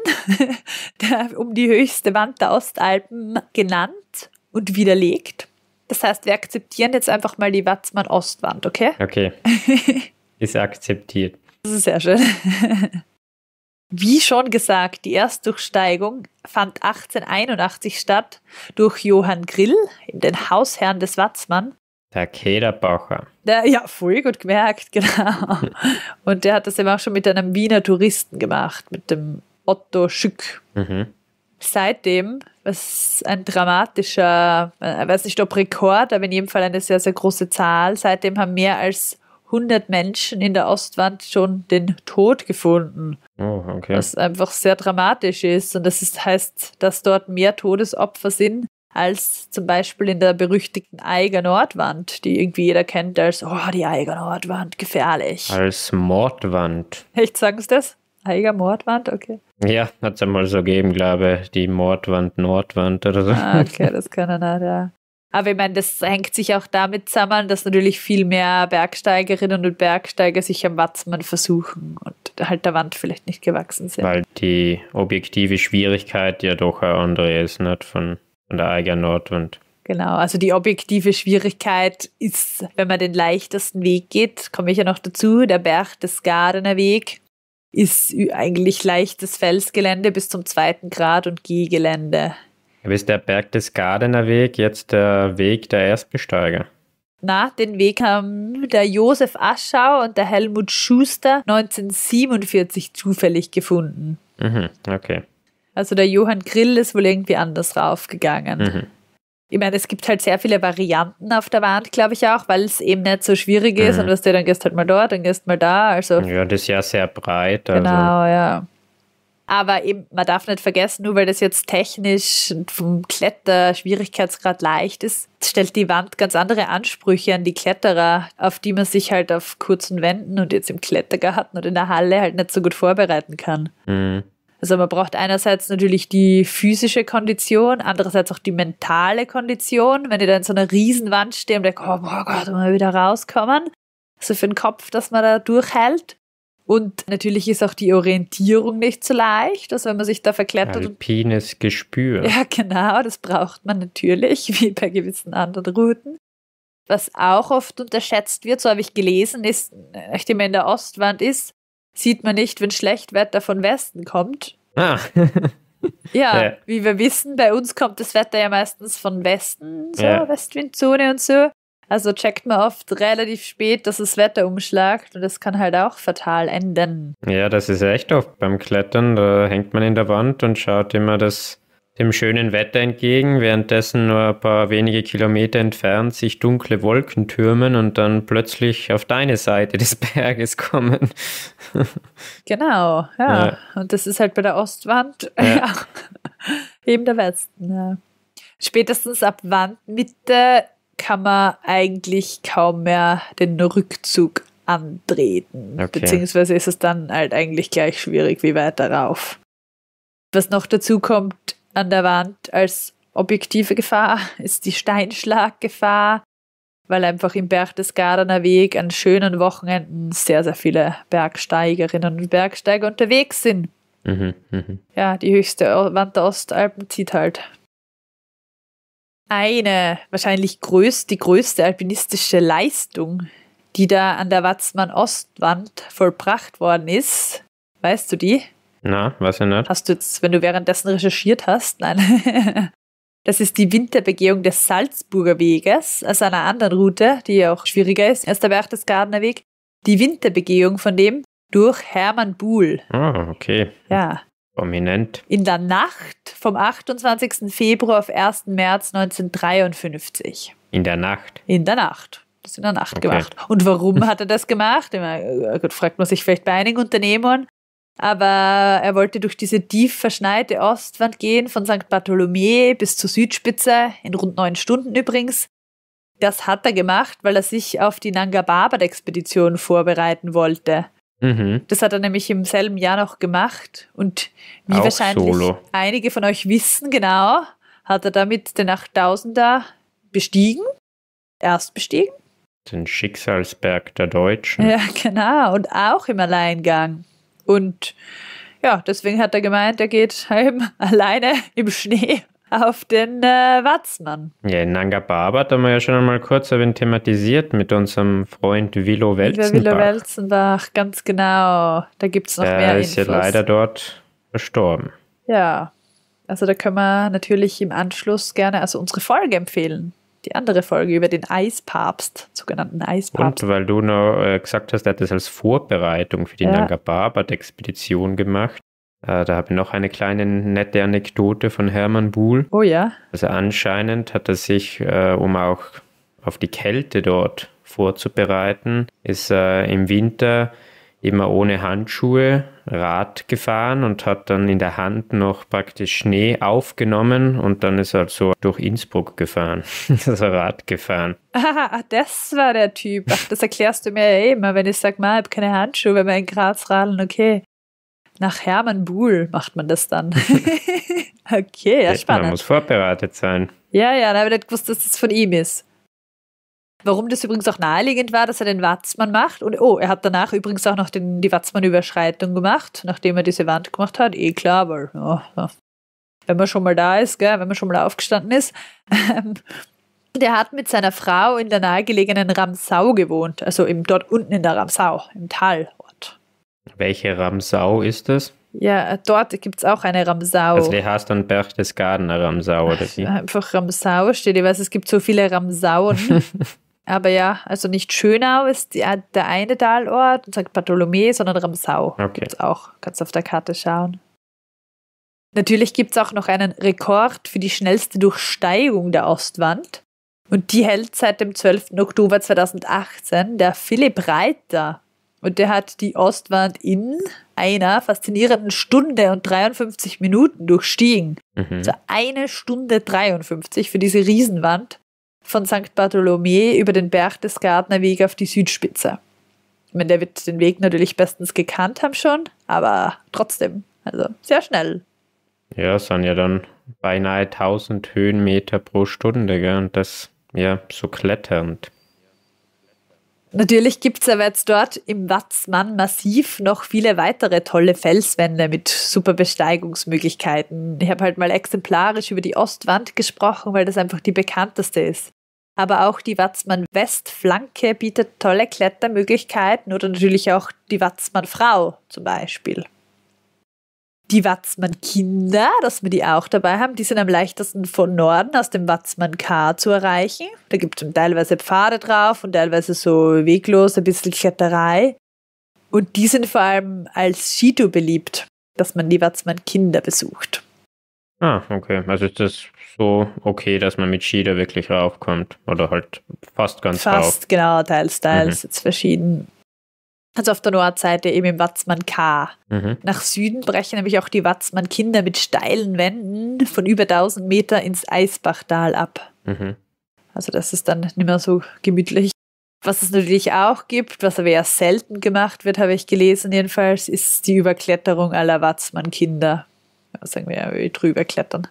[SPEAKER 1] um die höchste Wand der Ostalpen genannt und widerlegt. Das heißt, wir akzeptieren jetzt einfach mal die Watzmann-Ostwand, okay?
[SPEAKER 2] Okay. Ist akzeptiert.
[SPEAKER 1] Das ist sehr schön. Wie schon gesagt, die Erstdurchsteigung fand 1881 statt durch Johann Grill, den Hausherrn des Watzmann.
[SPEAKER 2] Der Kederbaucher.
[SPEAKER 1] Der, ja, voll gut gemerkt, genau. Und der hat das eben auch schon mit einem Wiener Touristen gemacht, mit dem Otto Schück. Mhm. Seitdem, was ein dramatischer, ich äh, weiß nicht ob Rekord, aber in jedem Fall eine sehr, sehr große Zahl, seitdem haben mehr als 100 Menschen in der Ostwand schon den Tod gefunden. Oh, okay. Was einfach sehr dramatisch ist. Und das ist, heißt, dass dort mehr Todesopfer sind als zum Beispiel in der berüchtigten Eiger Nordwand, die irgendwie jeder kennt als, oh, die Eiger Nordwand, gefährlich. Als
[SPEAKER 2] Mordwand.
[SPEAKER 1] Echt, sagen Sie das? Eiger Mordwand, okay.
[SPEAKER 2] Ja, hat es einmal so gegeben, glaube ich, die Mordwand, Nordwand oder so. Ah, okay,
[SPEAKER 1] das kann er nicht, ja. Aber ich meine, das hängt sich auch damit zusammen, dass natürlich viel mehr Bergsteigerinnen und Bergsteiger sich am Watzmann versuchen und halt der Wand vielleicht nicht gewachsen sind. Weil
[SPEAKER 2] die objektive Schwierigkeit ja doch eine andere ist, nicht? Von, von der eigenen Nordwand.
[SPEAKER 1] Genau, also die objektive Schwierigkeit ist, wenn man den leichtesten Weg geht, komme ich ja noch dazu, der Berg des Gardener Weg ist eigentlich leichtes Felsgelände bis zum zweiten Grad und Gehgelände
[SPEAKER 2] wie ist der Berg des Gardener Weg jetzt der Weg der Erstbesteiger?
[SPEAKER 1] Na, den Weg haben der Josef Aschau und der Helmut Schuster 1947 zufällig gefunden.
[SPEAKER 2] Mhm, okay.
[SPEAKER 1] Also der Johann Grill ist wohl irgendwie anders raufgegangen. Mhm. Ich meine, es gibt halt sehr viele Varianten auf der Wand, glaube ich auch, weil es eben nicht so schwierig ist mhm. und was du dann gehst halt mal dort, dann gehst mal da. Also
[SPEAKER 2] ja, das ist ja sehr breit. Also. Genau,
[SPEAKER 1] ja. Aber eben, man darf nicht vergessen, nur weil das jetzt technisch vom Kletter-Schwierigkeitsgrad leicht ist, stellt die Wand ganz andere Ansprüche an die Kletterer, auf die man sich halt auf kurzen Wänden und jetzt im Klettergarten oder in der Halle halt nicht so gut vorbereiten kann. Mhm. Also man braucht einerseits natürlich die physische Kondition, andererseits auch die mentale Kondition. Wenn ihr da in so einer Riesenwand steht und denkt, oh, Gott, Gott, wir wieder rauskommen. Also für den Kopf, dass man da durchhält. Und natürlich ist auch die Orientierung nicht so leicht, also wenn man sich da verklettert.
[SPEAKER 2] Alpines Gespür. Ja,
[SPEAKER 1] genau, das braucht man natürlich, wie bei gewissen anderen Routen. Was auch oft unterschätzt wird, so habe ich gelesen, ist, nachdem man in der Ostwand ist, sieht man nicht, wenn Schlechtwetter von Westen kommt.
[SPEAKER 2] Ah. ja, ja,
[SPEAKER 1] wie wir wissen, bei uns kommt das Wetter ja meistens von Westen, so ja. Westwindzone und so. Also checkt man oft relativ spät, dass das Wetter umschlagt und das kann halt auch fatal enden.
[SPEAKER 2] Ja, das ist echt oft beim Klettern. Da hängt man in der Wand und schaut immer das, dem schönen Wetter entgegen, währenddessen nur ein paar wenige Kilometer entfernt sich dunkle Wolken türmen und dann plötzlich auf deine Seite des Berges kommen.
[SPEAKER 1] genau, ja. ja. Und das ist halt bei der Ostwand ja. eben der Westen. Ja. Spätestens ab Wandmitte kann man eigentlich kaum mehr den Rückzug antreten. Okay. Beziehungsweise ist es dann halt eigentlich gleich schwierig wie weiter rauf. Was noch dazu kommt an der Wand als objektive Gefahr, ist die Steinschlaggefahr, weil einfach im Berchtesgadener Weg an schönen Wochenenden sehr, sehr viele Bergsteigerinnen und Bergsteiger unterwegs sind. Mhm, mh. Ja, die höchste Wand der Ostalpen zieht halt eine wahrscheinlich größte, die größte alpinistische Leistung, die da an der Watzmann Ostwand vollbracht worden ist. Weißt du die?
[SPEAKER 2] Na, weiß ich nicht.
[SPEAKER 1] Hast du jetzt, wenn du währenddessen recherchiert hast, nein. Das ist die Winterbegehung des Salzburger Weges, also einer anderen Route, die ja auch schwieriger ist als der Berchtesgadener Weg. Die Winterbegehung von dem durch Hermann Buhl.
[SPEAKER 2] Ah, okay. Ja, Prominent.
[SPEAKER 1] In der Nacht vom 28. Februar auf 1. März 1953.
[SPEAKER 2] In der Nacht?
[SPEAKER 1] In der Nacht. Das in der Nacht okay. gemacht. Und warum hat er das gemacht? Meine, äh, gut, fragt man sich vielleicht bei einigen Unternehmern. Aber er wollte durch diese tief verschneite Ostwand gehen, von St. Bartholomä bis zur Südspitze, in rund neun Stunden übrigens. Das hat er gemacht, weil er sich auf die Nanga Babat-Expedition vorbereiten wollte. Mhm. Das hat er nämlich im selben Jahr noch gemacht und
[SPEAKER 2] wie auch wahrscheinlich Solo.
[SPEAKER 1] einige von euch wissen, genau, hat er damit den 8000er bestiegen, erst bestiegen.
[SPEAKER 2] Den Schicksalsberg der Deutschen.
[SPEAKER 1] Ja, genau, und auch im Alleingang. Und ja, deswegen hat er gemeint, er geht heim alleine im Schnee auf den äh, Watzmann.
[SPEAKER 2] Ja, in Nanga Barbat haben wir ja schon einmal kurz erwähnt, thematisiert mit unserem Freund Willow Welzenbach. Über Willow
[SPEAKER 1] Welzenbach, ganz genau. Da gibt es noch Der mehr Er ist Infos. ja leider
[SPEAKER 2] dort verstorben.
[SPEAKER 1] Ja, also da können wir natürlich im Anschluss gerne also unsere Folge empfehlen. Die andere Folge über den Eispapst, sogenannten Eispapst.
[SPEAKER 2] Und weil du noch äh, gesagt hast, er hat das als Vorbereitung für die ja. Nanga Barbat-Expedition gemacht. Äh, da habe ich noch eine kleine nette Anekdote von Hermann Buhl. Oh ja. Also anscheinend hat er sich, äh, um auch auf die Kälte dort vorzubereiten, ist er im Winter immer ohne Handschuhe Rad gefahren und hat dann in der Hand noch praktisch Schnee aufgenommen und dann ist er halt so durch Innsbruck gefahren, also Rad gefahren.
[SPEAKER 1] Ah, das war der Typ. Ach, das erklärst du mir ja eh immer, wenn ich sage, ich habe keine Handschuhe, wenn wir in Graz radeln, okay. Nach Hermann Buhl macht man das dann. okay, ja, spannend. Man
[SPEAKER 2] muss vorbereitet sein.
[SPEAKER 1] Ja, ja, da habe ich nicht gewusst, dass das von ihm ist. Warum das übrigens auch naheliegend war, dass er den Watzmann macht. Und oh, er hat danach übrigens auch noch den, die Watzmann-Überschreitung gemacht, nachdem er diese Wand gemacht hat. Eh klar, weil oh, oh. wenn man schon mal da ist, gell, wenn man schon mal aufgestanden ist. der hat mit seiner Frau in der nahegelegenen Ramsau gewohnt, also eben dort unten in der Ramsau, im Tal
[SPEAKER 2] welche Ramsau ist das?
[SPEAKER 1] Ja, dort gibt es auch eine Ramsau. Also die
[SPEAKER 2] heißt dann Berchtesgadener Ramsau oder wie?
[SPEAKER 1] Einfach Ramsau steht. Ich weiß, es gibt so viele Ramsauen. Aber ja, also nicht Schönau ist die, der eine Talort und sagt Bartholomä, sondern Ramsau. Okay. Gibt's auch. Kannst auf der Karte schauen. Natürlich gibt es auch noch einen Rekord für die schnellste Durchsteigung der Ostwand. Und die hält seit dem 12. Oktober 2018 der Philipp Reiter. Und der hat die Ostwand in einer faszinierenden Stunde und 53 Minuten durchstiegen. Mhm. Also eine Stunde 53 für diese Riesenwand von St. Bartholomew über den Berchtesgadener Weg auf die Südspitze. Ich meine, der wird den Weg natürlich bestens gekannt haben schon, aber trotzdem, also sehr schnell.
[SPEAKER 2] Ja, es sind ja dann beinahe 1000 Höhenmeter pro Stunde, gell? Und das, ja, so kletternd.
[SPEAKER 1] Natürlich gibt es aber jetzt dort im Watzmann-Massiv noch viele weitere tolle Felswände mit super Besteigungsmöglichkeiten. Ich habe halt mal exemplarisch über die Ostwand gesprochen, weil das einfach die bekannteste ist. Aber auch die Watzmann-Westflanke bietet tolle Klettermöglichkeiten oder natürlich auch die Watzmann-Frau zum Beispiel die Watzmann-Kinder, dass wir die auch dabei haben, die sind am leichtesten von Norden aus dem Watzmann-K zu erreichen. Da gibt es teilweise Pfade drauf und teilweise so weglos, ein bisschen Kletterei. Und die sind vor allem als Skitour beliebt, dass man die Watzmann-Kinder besucht.
[SPEAKER 2] Ah, okay. Also ist das so okay, dass man mit Ski da wirklich raufkommt? Oder halt fast ganz fast, rauf? Fast, genau, teils, teils, mhm. jetzt
[SPEAKER 1] verschieden also auf der Nordseite eben im Watzmann K. Mhm. Nach Süden brechen nämlich auch die Watzmann Kinder mit steilen Wänden von über 1000 Meter ins Eisbachtal ab. Mhm. Also das ist dann nicht mehr so gemütlich. Was es natürlich auch gibt, was aber eher selten gemacht wird, habe ich gelesen jedenfalls, ist die Überkletterung aller Watzmann-Kinder. Ja, sagen wir ja, drüber klettern.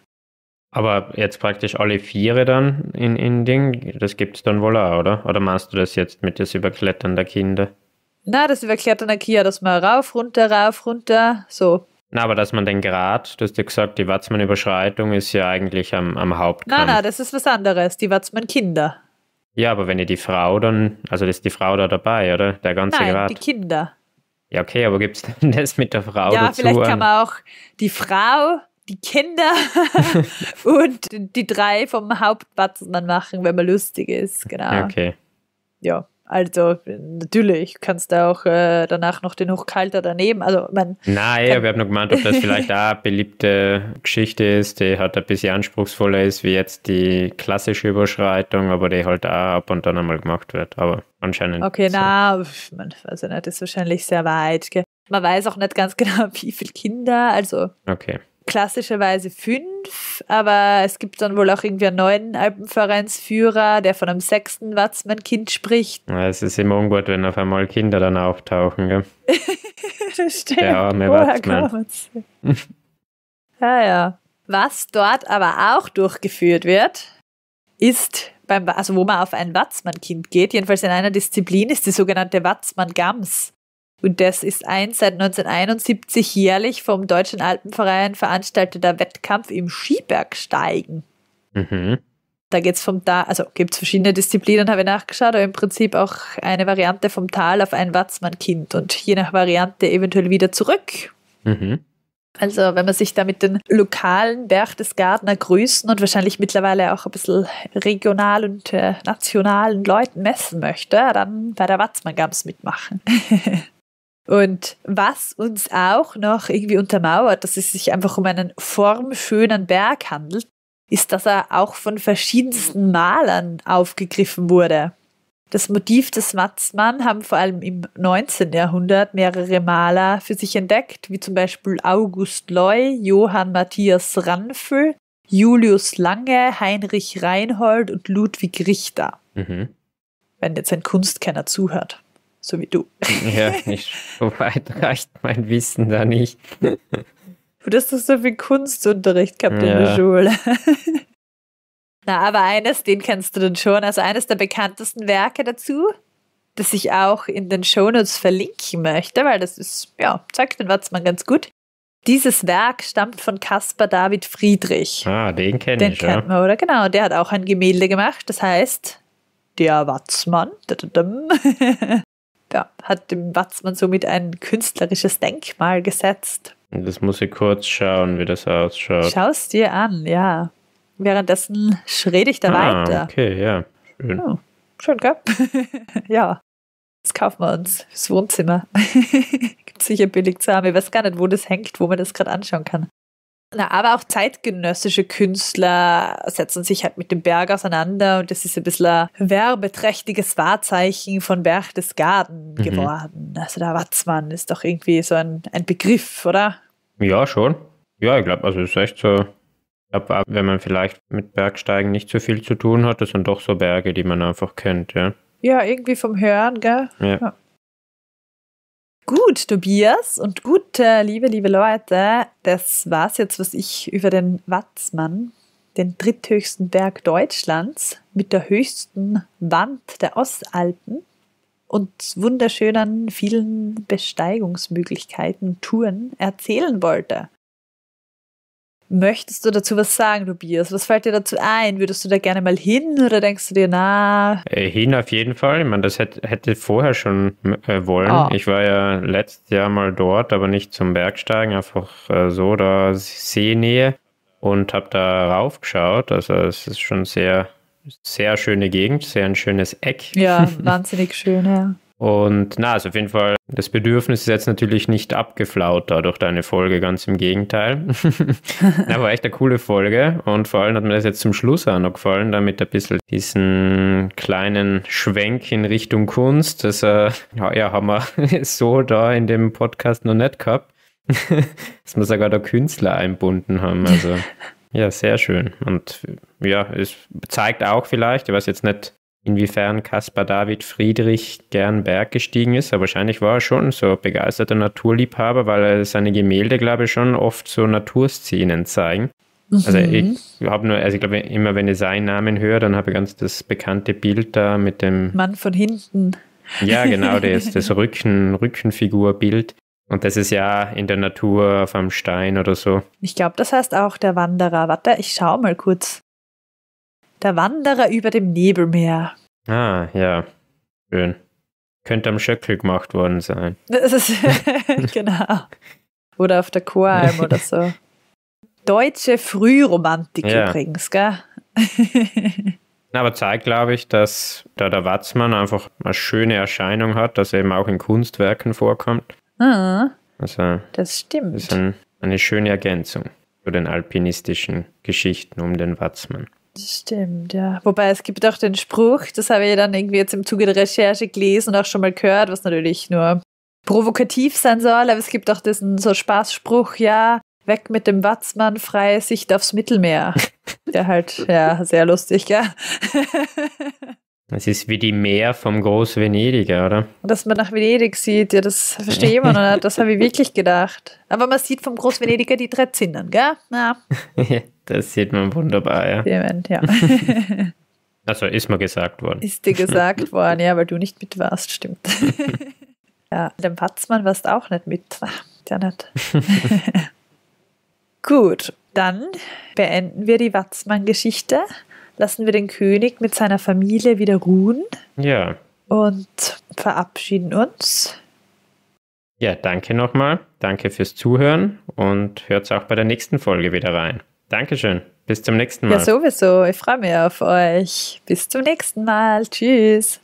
[SPEAKER 2] Aber jetzt praktisch alle Viere dann in, in Ding, das gibt es dann wohl auch, oder? Oder meinst du das jetzt mit das Überklettern der Kinder?
[SPEAKER 1] Na, das erklärt dann Kia, dass man rauf, runter, rauf, runter, so.
[SPEAKER 2] Na, aber dass man den Grad, du hast ja gesagt, die Watzmann-Überschreitung ist ja eigentlich am, am Hauptkampf. Nein, na,
[SPEAKER 1] das ist was anderes, die Watzmann-Kinder.
[SPEAKER 2] Ja, aber wenn ihr die Frau dann, also ist die Frau da dabei, oder? Der ganze Nein, Grad. die Kinder. Ja, okay, aber gibt es denn das mit der Frau ja, dazu? Ja, vielleicht kann man
[SPEAKER 1] auch die Frau, die Kinder und die drei vom Hauptwatzmann machen, wenn man lustig ist, genau. Okay. Ja. Also natürlich kannst du auch äh, danach noch den Hochkalter daneben. Also man.
[SPEAKER 2] Nein, aber ich habe nur gemeint, ob das vielleicht auch eine beliebte Geschichte ist, die halt ein bisschen anspruchsvoller ist wie jetzt die klassische Überschreitung, aber die halt auch ab und dann einmal gemacht wird. Aber anscheinend. Okay,
[SPEAKER 1] so. na, man weiß ja nicht, ist wahrscheinlich sehr weit. Gell? Man weiß auch nicht ganz genau, wie viele Kinder. Also. Okay klassischerweise fünf, aber es gibt dann wohl auch irgendwie einen neuen Alpenvereinsführer, der von einem sechsten Watzmann-Kind spricht.
[SPEAKER 2] es ist immer ungut, wenn auf einmal Kinder dann auftauchen, gell?
[SPEAKER 1] das stimmt. Der arme Watzmann. ja, ah, ja. Was dort aber auch durchgeführt wird, ist beim, also wo man auf ein Watzmann-Kind geht, jedenfalls in einer Disziplin, ist die sogenannte Watzmann-Gams. Und das ist ein seit 1971 jährlich vom Deutschen Alpenverein veranstalteter Wettkampf im Skibergsteigen. Mhm. Da geht es vom Tal, also gibt es verschiedene Disziplinen, habe ich nachgeschaut, aber im Prinzip auch eine Variante vom Tal auf ein Watzmannkind und je nach Variante eventuell wieder zurück. Mhm. Also wenn man sich da mit den lokalen Berchtesgadener grüßen und wahrscheinlich mittlerweile auch ein bisschen regional und äh, nationalen Leuten messen möchte, dann bei der Watzmann-Gams mitmachen. Und was uns auch noch irgendwie untermauert, dass es sich einfach um einen formschönen Berg handelt, ist, dass er auch von verschiedensten Malern aufgegriffen wurde. Das Motiv des Matzmann haben vor allem im 19. Jahrhundert mehrere Maler für sich entdeckt, wie zum Beispiel August Loy, Johann Matthias Ranfel, Julius Lange, Heinrich Reinhold und Ludwig Richter. Mhm. Wenn jetzt ein Kunstkenner zuhört so wie du.
[SPEAKER 2] Ja, ich, so weit reicht mein Wissen da nicht. Du
[SPEAKER 1] hast doch so viel Kunstunterricht gehabt ja. in der Schule. Na, aber eines, den kennst du dann schon, also eines der bekanntesten Werke dazu, das ich auch in den Shownotes verlinken möchte, weil das ist, ja, zeigt den Watzmann ganz gut. Dieses Werk stammt von Caspar David Friedrich.
[SPEAKER 2] Ah, den kenne ich, Den kennt
[SPEAKER 1] man, oder? Genau, der hat auch ein Gemälde gemacht, das heißt Der Watzmann. ja, hat dem Watzmann somit ein künstlerisches Denkmal gesetzt.
[SPEAKER 2] Das muss ich kurz schauen, wie das ausschaut. Schau
[SPEAKER 1] es dir an, ja. Währenddessen schrede ich da ah, weiter.
[SPEAKER 2] Okay, ja. Schön. Oh,
[SPEAKER 1] schön, gell? ja. Das kaufen wir uns fürs Wohnzimmer. Gibt sicher billig zu haben. Ich weiß gar nicht, wo das hängt, wo man das gerade anschauen kann. Na, aber auch zeitgenössische Künstler setzen sich halt mit dem Berg auseinander und das ist ein bisschen ein werbeträchtiges Wahrzeichen von Berchtesgaden mhm. geworden. Also der Watzmann ist doch irgendwie so ein, ein Begriff, oder?
[SPEAKER 2] Ja, schon. Ja, ich glaube, also es ist echt so. Aber wenn man vielleicht mit Bergsteigen nicht so viel zu tun hat, das sind doch so Berge, die man einfach
[SPEAKER 1] kennt, ja. Ja, irgendwie vom Hören, gell? ja. ja. Gut, Tobias und gut, äh, liebe, liebe Leute, das war's jetzt, was ich über den Watzmann, den dritthöchsten Berg Deutschlands mit der höchsten Wand der Ostalpen und wunderschönen vielen Besteigungsmöglichkeiten, Touren erzählen wollte. Möchtest du dazu was sagen, Tobias? Was fällt dir dazu ein? Würdest du da gerne mal hin oder denkst du dir, na?
[SPEAKER 2] Äh, hin auf jeden Fall. Ich meine, das hätte, hätte vorher schon äh, wollen. Oh. Ich war ja letztes Jahr mal dort, aber nicht zum Bergsteigen, einfach äh, so da Seenähe und habe da raufgeschaut. Also es ist schon sehr, sehr schöne Gegend, sehr ein schönes Eck.
[SPEAKER 1] Ja, wahnsinnig schön, ja.
[SPEAKER 2] Und na, also auf jeden Fall, das Bedürfnis ist jetzt natürlich nicht abgeflaut durch deine Folge, ganz im Gegenteil. na, war echt eine coole Folge und vor allem hat mir das jetzt zum Schluss auch noch gefallen, damit ein bisschen diesen kleinen Schwenk in Richtung Kunst, das äh, ja, haben wir so da in dem Podcast noch nicht gehabt, dass wir sogar da Künstler einbunden haben, also... Ja, sehr schön. Und ja, es zeigt auch vielleicht, ich weiß jetzt nicht, inwiefern Caspar David Friedrich gern berggestiegen ist, aber wahrscheinlich war er schon so begeisterter Naturliebhaber, weil er seine Gemälde, glaube ich, schon oft so Naturszenen zeigen. Also mhm. Also ich habe nur, also ich glaube, immer wenn ich seinen Namen höre, dann habe ich ganz das bekannte Bild da mit dem
[SPEAKER 1] Mann von hinten.
[SPEAKER 2] Ja, genau, das, das Rücken, Rückenfigurbild. Und das ist ja in der Natur auf einem Stein oder so.
[SPEAKER 1] Ich glaube, das heißt auch der Wanderer. Warte, ich schaue mal kurz. Der Wanderer über dem Nebelmeer.
[SPEAKER 2] Ah, ja. Schön. Könnte am Schöckel gemacht worden sein.
[SPEAKER 1] Das ist, genau. Oder auf der Choralm oder so. Deutsche Frühromantik ja. übrigens, gell?
[SPEAKER 2] Aber zeigt, glaube ich, dass da der Watzmann einfach eine schöne Erscheinung hat, dass er eben auch in Kunstwerken vorkommt. Ah, also,
[SPEAKER 1] das stimmt. Das ist
[SPEAKER 2] ein, eine schöne Ergänzung zu den alpinistischen Geschichten um den Watzmann.
[SPEAKER 1] Das stimmt, ja. Wobei es gibt auch den Spruch, das habe ich dann irgendwie jetzt im Zuge der Recherche gelesen und auch schon mal gehört, was natürlich nur provokativ sein soll, aber es gibt auch diesen so Spaßspruch, ja, weg mit dem Watzmann, freie Sicht aufs Mittelmeer. Der halt, ja, sehr lustig, ja. Es
[SPEAKER 2] ist wie die Meer vom Groß Venediger, oder?
[SPEAKER 1] Dass man nach Venedig sieht, ja, das verstehe ich immer noch nicht. Das habe ich wirklich gedacht. Aber man sieht vom Groß Venediger die drei Zinnen, gell? Ja.
[SPEAKER 2] das sieht man wunderbar, ja. Jemand, ja. also ist mir gesagt worden. Ist dir
[SPEAKER 1] gesagt worden, ja, weil du nicht mit warst, stimmt. ja, dem Watzmann warst auch nicht mit. Ach, ja nicht. Gut, dann beenden wir die Watzmann-Geschichte lassen wir den König mit seiner Familie wieder ruhen. Ja. Und verabschieden uns.
[SPEAKER 2] Ja, danke nochmal. Danke fürs Zuhören und hört auch bei der nächsten Folge wieder rein. Dankeschön. Bis zum nächsten Mal. Ja,
[SPEAKER 1] sowieso. Ich freue mich auf euch. Bis zum nächsten Mal. Tschüss.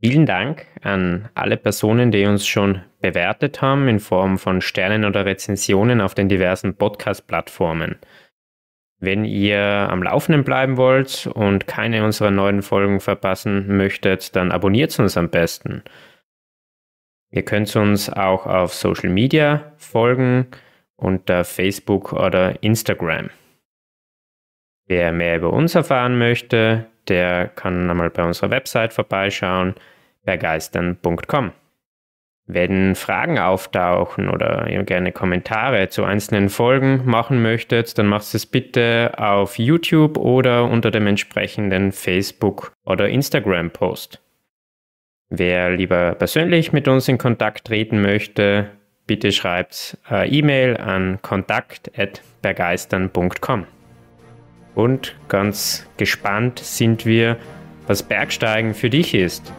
[SPEAKER 2] Vielen Dank an alle Personen, die uns schon bewertet haben in Form von Sternen oder Rezensionen auf den diversen Podcast-Plattformen. Wenn ihr am Laufenden bleiben wollt und keine unserer neuen Folgen verpassen möchtet, dann abonniert uns am besten. Ihr könnt uns auch auf Social Media folgen unter Facebook oder Instagram. Wer mehr über uns erfahren möchte, der kann einmal bei unserer Website vorbeischauen, bergeistern.com. Wenn Fragen auftauchen oder ihr gerne Kommentare zu einzelnen Folgen machen möchtet, dann macht es bitte auf YouTube oder unter dem entsprechenden Facebook- oder Instagram-Post. Wer lieber persönlich mit uns in Kontakt treten möchte, bitte schreibt äh, E-Mail an kontakt.bergeistern.com. Und ganz gespannt sind wir, was Bergsteigen für dich ist.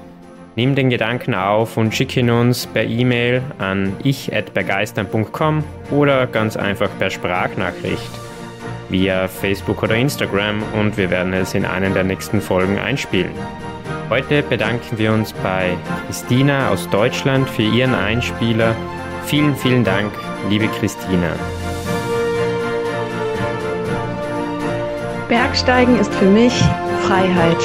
[SPEAKER 2] Nimm den Gedanken auf und schick ihn uns per E-Mail an ich@begeistern.com oder ganz einfach per Sprachnachricht via Facebook oder Instagram und wir werden es in einer der nächsten Folgen einspielen. Heute bedanken wir uns bei Christina aus Deutschland für ihren Einspieler. Vielen, vielen Dank, liebe Christina.
[SPEAKER 1] Bergsteigen ist für mich Freiheit.